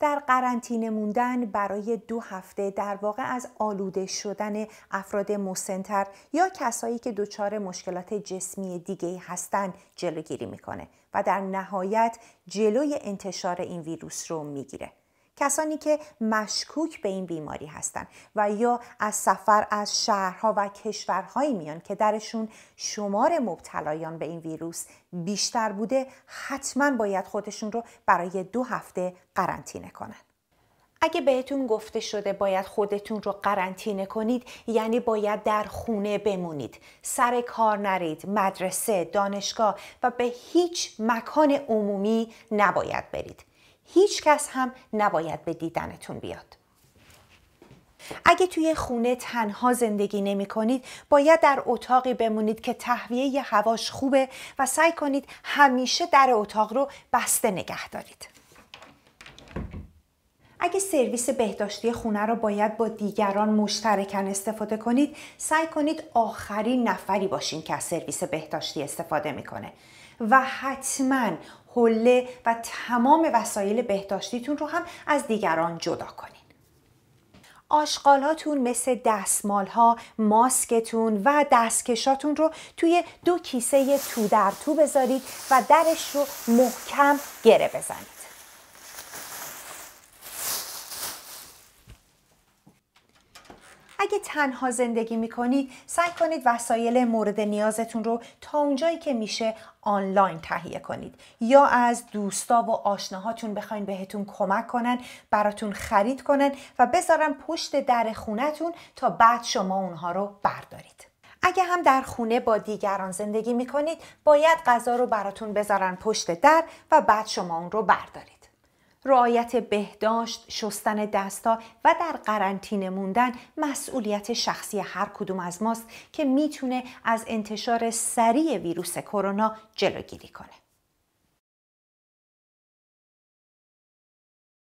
در قرنطینه موندن برای دو هفته در واقع از آلوده شدن افراد مسنتر یا کسایی که دچار مشکلات جسمی دیگه هستند جلوگیری میکنه و در نهایت جلوی انتشار این ویروس رو میگیره. کسانی که مشکوک به این بیماری هستند و یا از سفر از شهرها و کشورهایی میان که درشون شمار مبتلایان به این ویروس بیشتر بوده حتما باید خودشون رو برای دو هفته قرنطینه کنند. اگه بهتون گفته شده باید خودتون رو قرنطینه کنید یعنی باید در خونه بمونید سر کار نرید مدرسه دانشگاه و به هیچ مکان عمومی نباید برید هیچ کس هم نباید به دیدنتون بیاد. اگه توی خونه تنها زندگی نمی کنید باید در اتاقی بمونید که تهویه هواش خوبه و سعی کنید همیشه در اتاق رو بسته نگه دارید. اگه سرویس بهداشتی خونه رو باید با دیگران مشترکن استفاده کنید سعی کنید آخرین نفری باشین که از سرویس بهداشتی استفاده میکنه و حتما حله و تمام وسایل بهداشتیتون رو هم از دیگران جدا کنید. آشغالاتون مثل دستمالها، ماسکتون و دستکشاتون رو توی دو کیسه تو در تو بذارید و درش رو محکم گره بزنید. اگه تنها زندگی میکنید سعی کنید وسایل مورد نیازتون رو تا اونجایی که میشه آنلاین تهیه کنید یا از دوستا و آشناهاتون بخواین بهتون کمک کنن براتون خرید کنن و بذارن پشت در خونتون تا بعد شما اونها رو بردارید اگه هم در خونه با دیگران زندگی میکنید باید غذا رو براتون بذارن پشت در و بعد شما اون رو بردارید رعایت بهداشت، شستن دستا و در قرنطینه موندن مسئولیت شخصی هر کدوم از ماست که میتونه از انتشار سریع ویروس کرونا جلوگیری کنه.